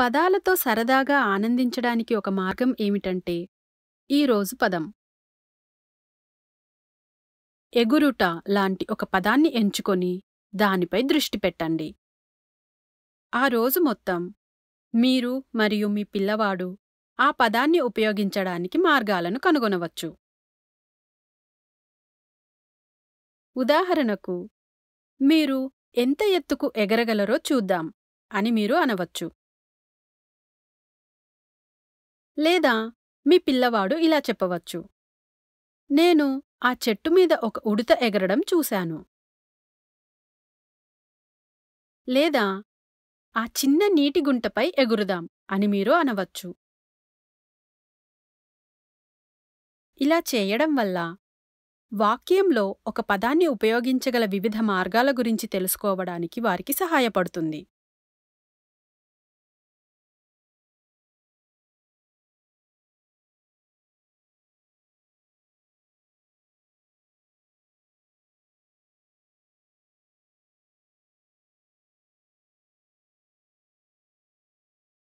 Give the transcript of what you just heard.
పదాలతో సరదాగా ఆనందించడానికి ఒక మార్గం ఏమిటంటే ఈరోజు పదం ఎగురుట లాంటి ఒక పదాన్ని ఎంచుకొని దానిపై దృష్టి పెట్టండి ఆ రోజు మొత్తం మీరు మరియు మీ పిల్లవాడు ఆ పదాన్ని ఉపయోగించడానికి మార్గాలను కనుగొనవచ్చు ఉదాహరణకు మీరు ఎంత ఎత్తుకు ఎగరగలరో చూద్దాం అని మీరు అనవచ్చు లేదా మీ పిల్లవాడు ఇలా చెప్పవచ్చు నేను ఆ చెట్టు మీద ఒక ఉడుత ఎగరడం చూశాను లేదా ఆ చిన్న నీటి గుంటపై ఎగురుదాం అని మీరు అనవచ్చు ఇలా చేయడం వల్ల వాక్యంలో ఒక పదాన్ని ఉపయోగించగల వివిధ మార్గాల గురించి తెలుసుకోవడానికి వారికి సహాయపడుతుంది